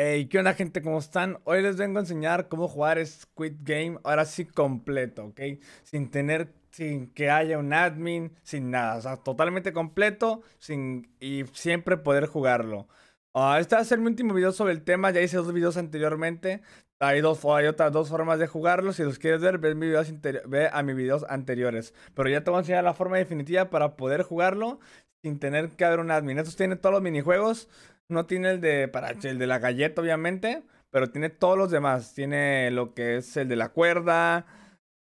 Hey, ¿qué onda gente? ¿Cómo están? Hoy les vengo a enseñar cómo jugar Squid Game, ahora sí completo, ¿ok? Sin tener, sin que haya un admin, sin nada, o sea, totalmente completo sin, y siempre poder jugarlo. Ah, este va a ser mi último video sobre el tema, ya hice dos videos anteriormente, hay, dos, hay otras dos formas de jugarlo, si los quieres ver, ve, a mis videos anteriores. Pero ya te voy a enseñar la forma definitiva para poder jugarlo sin tener que haber un admin. Estos tienen todos los minijuegos. No tiene el de para el de la galleta, obviamente, pero tiene todos los demás. Tiene lo que es el de la cuerda,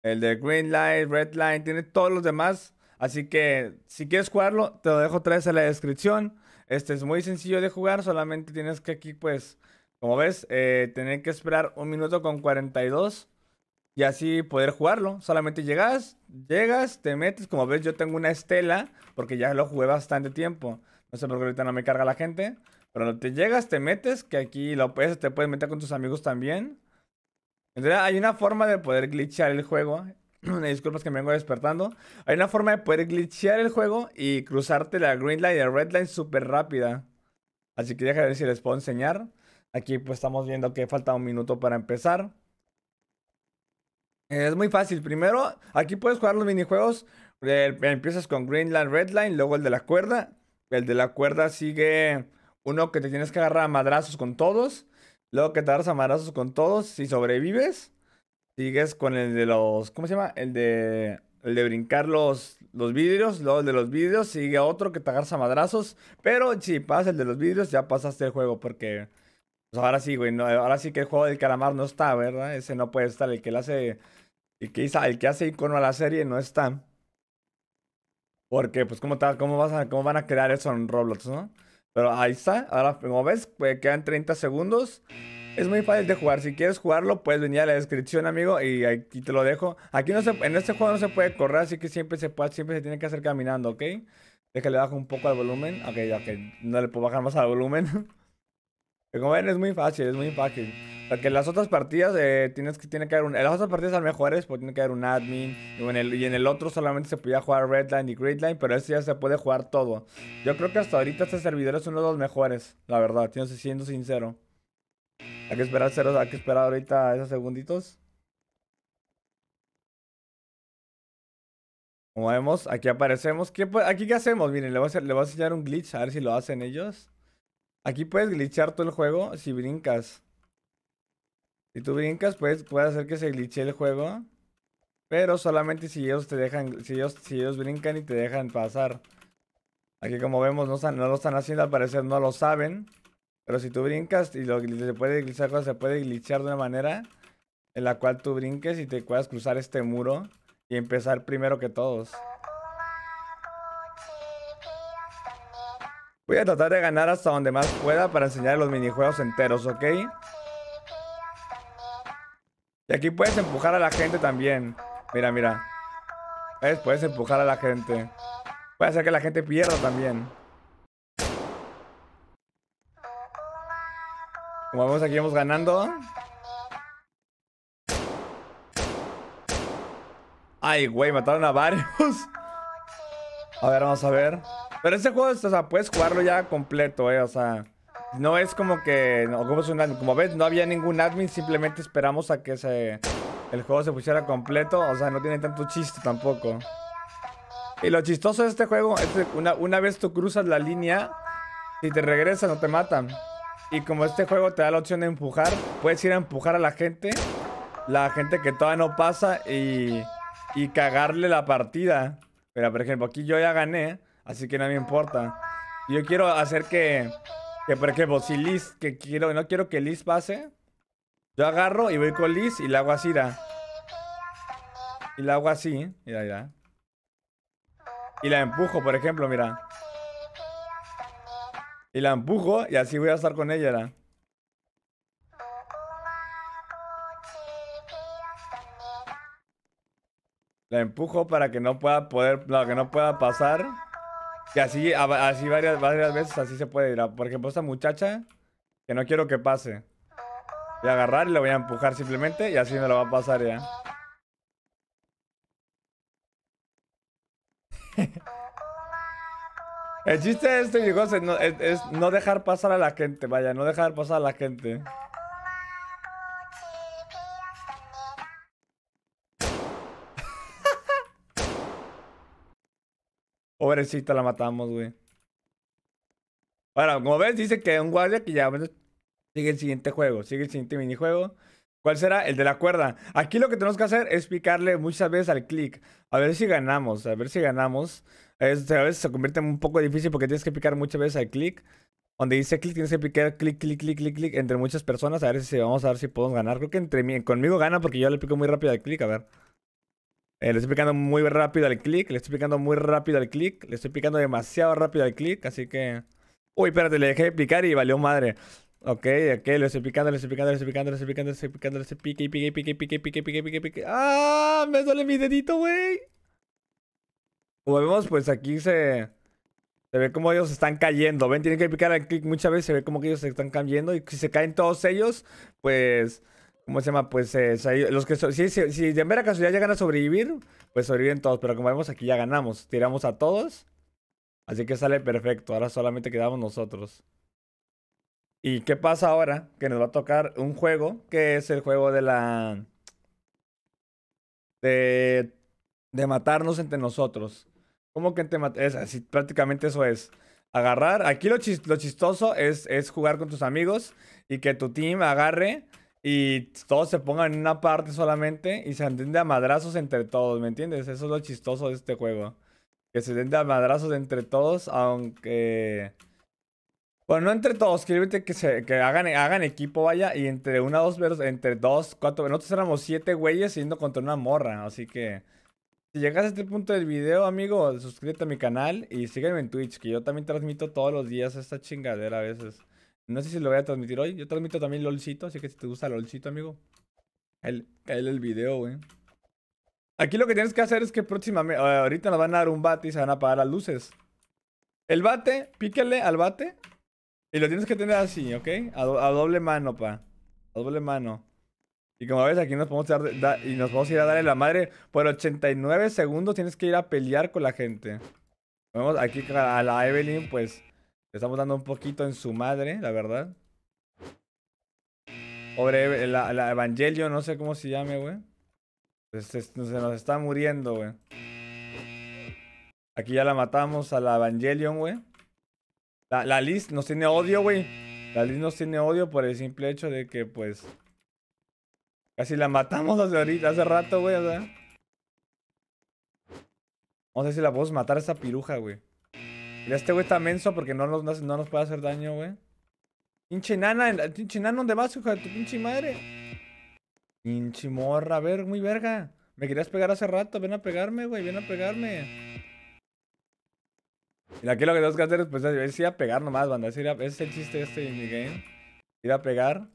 el de Green Light, Red Line, tiene todos los demás. Así que si quieres jugarlo, te lo dejo tres en la descripción. Este es muy sencillo de jugar, solamente tienes que aquí, pues, como ves, eh, tener que esperar un minuto con 42 y así poder jugarlo. Solamente llegas, llegas, te metes. Como ves, yo tengo una estela porque ya lo jugué bastante tiempo. No sé por qué ahorita no me carga la gente, pero te llegas, te metes, que aquí lo puedes, te puedes meter con tus amigos también. hay una forma de poder glitchear el juego. Disculpas que me vengo despertando. Hay una forma de poder glitchear el juego y cruzarte la green line y la red line súper rápida. Así que déjame ver si les puedo enseñar. Aquí pues estamos viendo que falta un minuto para empezar. Es muy fácil. Primero, aquí puedes jugar los minijuegos. Empiezas con Green Line, Red Line, luego el de la cuerda. El de la cuerda sigue uno que te tienes que agarrar a madrazos con todos. Luego que te agarras a madrazos con todos. Si sobrevives, sigues con el de los. ¿Cómo se llama? El de. El de brincar los, los vidrios. Luego el de los vidrios. Sigue otro que te agarras a madrazos. Pero si pasas el de los vidrios, ya pasaste el juego. Porque. Pues ahora sí, güey. ahora sí que el juego del calamar no está, ¿verdad? Ese no puede estar. El que le hace. El que, el que hace icono a la serie no está. Porque, pues, ¿cómo, tal, cómo, vas a, ¿cómo van a crear eso en Roblox, no? Pero ahí está. Ahora, como ves, pues, quedan 30 segundos. Es muy fácil de jugar. Si quieres jugarlo, puedes venir a la descripción, amigo. Y aquí te lo dejo. Aquí no se, en este juego no se puede correr, así que siempre se puede, siempre se tiene que hacer caminando, ¿ok? Déjale bajo un poco al volumen. Ok, ya que no le puedo bajar más al volumen. Como ven, es muy fácil, es muy fácil. Porque en las otras partidas eh, tienes que, tiene que haber un, En las otras partidas son mejores mejor tiene que haber un admin. Y en, el, y en el otro solamente se podía jugar Redline y Gridline, pero este ya se puede jugar todo. Yo creo que hasta ahorita este servidor es uno de los mejores, la verdad, siendo sincero. Hay que esperar hay que esperar ahorita esos segunditos. Como vemos, aquí aparecemos. ¿Qué, ¿Aquí qué hacemos? Miren, le voy, a, le voy a enseñar un glitch, a ver si lo hacen ellos. Aquí puedes glitchar todo el juego si brincas. Si tú brincas, puedes puede hacer que se glitche el juego. Pero solamente si ellos te dejan, si ellos, si ellos brincan y te dejan pasar. Aquí como vemos no, no lo están haciendo, al parecer no lo saben. Pero si tú brincas y lo, se puede glitchar, se puede glitchar de una manera en la cual tú brinques y te puedas cruzar este muro y empezar primero que todos. Voy a tratar de ganar hasta donde más pueda para enseñar los minijuegos enteros, ¿ok? Y aquí puedes empujar a la gente también. Mira, mira. ¿Ves? Puedes empujar a la gente. Puede hacer que la gente pierda también. Como vemos aquí vamos ganando. Ay, güey, mataron a varios. A ver, vamos a ver. Pero ese juego, o sea, puedes jugarlo ya completo, eh. O sea, no es como que. como, como ves, no había ningún admin. Simplemente esperamos a que se, el juego se pusiera completo. O sea, no tiene tanto chiste tampoco. Y lo chistoso de este juego es que una, vez tú cruzas la línea, si te regresas, no te matan. Y como este juego te da la opción de empujar, puedes ir a empujar a la gente, la gente que todavía no pasa y, y cagarle la partida. pero por ejemplo, aquí yo ya gané así que no me importa. Yo quiero hacer que, que por ejemplo, si Liz, que quiero, no quiero que Liz pase, yo agarro y voy con Liz y la hago así, Y la hago así, mira, mira. Y la empujo, por ejemplo, mira. Y la empujo y así voy a estar con ella, da. La empujo para que no pueda poder, no, que no pueda pasar. Que así, así varias, varias veces así se puede ir. Por ejemplo, esta muchacha que no quiero que pase. Voy a agarrar y la voy a empujar simplemente y así me lo va a pasar ya. El chiste de este no, es no dejar pasar a la gente, vaya, no dejar pasar a la gente. Pobrecita, la matamos, güey. Bueno, como ves, dice que un guardia que ya sigue el siguiente juego, sigue el siguiente minijuego. ¿Cuál será? El de la cuerda. Aquí lo que tenemos que hacer es picarle muchas veces al click A ver si ganamos, a ver si ganamos. a veces se convierte en un poco difícil porque tienes que picar muchas veces al click Donde dice click, tienes que picar clic, clic, clic, clic, clic entre muchas personas. A ver si vamos a ver si podemos ganar. Creo que entre mí, conmigo gana porque yo le pico muy rápido al click, A ver. Eh, le estoy picando muy rápido al clic, le estoy picando muy rápido al clic, le estoy picando demasiado rápido al clic, así que... Uy, espérate, le dejé de picar y valió madre. Ok, ok, le estoy picando, le estoy picando, le estoy picando, le estoy picando, le estoy picando, le estoy pique, pique, pique, pique, pique, pique, pique, pique. ¡Ah! Me duele mi dedito, güey. Como vemos, pues aquí se... Se ve como ellos están cayendo. Ven, tienen que picar al clic muchas veces. Se ve como que ellos se están cayendo. Y si se caen todos ellos, pues ¿Cómo se llama? Pues eh, los que si, si, si, de mera casualidad llegan a sobrevivir, pues sobreviven todos. Pero como vemos aquí ya ganamos. Tiramos a todos. Así que sale perfecto. Ahora solamente quedamos nosotros. ¿Y qué pasa ahora? Que nos va a tocar un juego. Que es el juego de la... De... De matarnos entre nosotros. ¿Cómo que entre Es así, prácticamente eso es agarrar. Aquí lo, lo chistoso es, es, jugar con tus amigos y que tu team agarre y todos se pongan en una parte solamente y se entiende a madrazos entre todos, ¿me entiendes? Eso es lo chistoso de este juego. Que se entiende a madrazos entre todos, aunque... Bueno, no entre todos, que, se, que hagan, hagan equipo, vaya, y entre una, dos, entre dos, cuatro... Nosotros éramos siete güeyes yendo contra una morra, así que... Si llegas a este punto del video, amigo, suscríbete a mi canal y sígueme en Twitch, que yo también transmito todos los días esta chingadera a veces. No sé si lo voy a transmitir hoy. Yo transmito también LOLcito, así que si te gusta LOLcito, amigo. Él, el, el video, güey. Aquí lo que tienes que hacer es que próximamente... Eh, ahorita nos van a dar un bate y se van a apagar las luces. El bate, píquele al bate. Y lo tienes que tener así, ¿ok? A, doble mano, pa. A doble mano. Y como ves, aquí nos podemos, dar, y nos vamos a ir a darle la madre. Por 89 segundos tienes que ir a pelear con la gente. Vemos aquí a la Evelyn, pues estamos dando un poquito en su madre, la verdad. Pobre, eh, la, Evangelio, no sé cómo se llame, güey. Se, pues, nos está muriendo, güey. Aquí ya la matamos a la Evangelion, güey. La, Liz nos tiene odio, güey. La Liz nos tiene odio por el simple hecho de que, pues... Casi la matamos hace ahorita, hace rato, güey, o sea. Vamos a ver si la podemos matar a esa piruja, güey. Mira, este güey está menso porque no nos, no nos puede hacer daño, güey. Pinche nana, pinche nana, ¿dónde vas, hijo de tu pinche madre? Pinche morra, ver, muy verga. Me querías pegar hace rato, ven a pegarme, güey, ven a pegarme. Y aquí lo que tenemos que hacer es, pues, ir a pegar nomás, banda. Es ese es el chiste este en mi game. Ir a pegar.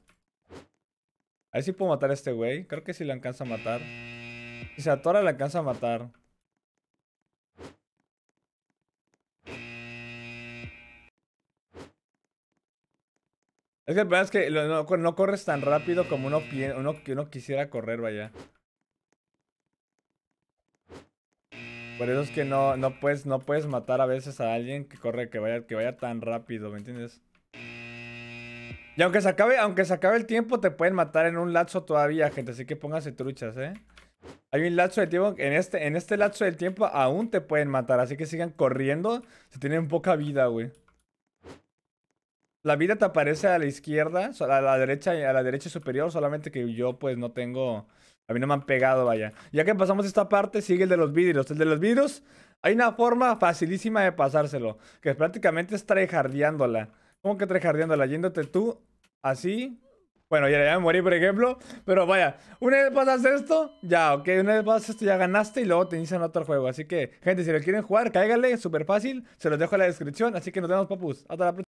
A ver si puedo matar a este güey. Creo que sí le alcanza a matar. Si se atora, le alcanza a matar. Es que el problema es que no, corres tan rápido como uno, uno, uno quisiera correr, vaya. Por eso es que no, no, puedes, no puedes matar a veces a alguien que corre, que vaya, que vaya tan rápido, ¿me entiendes? Y aunque se acabe, aunque se acabe el tiempo, te pueden matar en un lazo todavía, gente. Así que pónganse truchas, ¿eh? Hay un lazo de tiempo, en este, en este del tiempo aún te pueden matar, así que sigan corriendo si tienen poca vida, güey. La vida te aparece a la izquierda, a la derecha y a la derecha superior, solamente que yo pues no tengo... A mí no me han pegado, vaya. Ya que pasamos esta parte, sigue el de los vidrios. El de los vidrios, hay una forma facilísima de pasárselo, que prácticamente es trejardeándola. ¿Cómo que trejardeándola? Yéndote tú así. Bueno, ya, ya me morí, por ejemplo. Pero vaya, una vez pasas esto, ya, ok. Una vez pasas esto, ya ganaste y luego te inician otro juego. Así que, gente, si lo quieren jugar, cáigale, súper fácil. Se los dejo en la descripción. Así que nos vemos, papus. Hasta la próxima.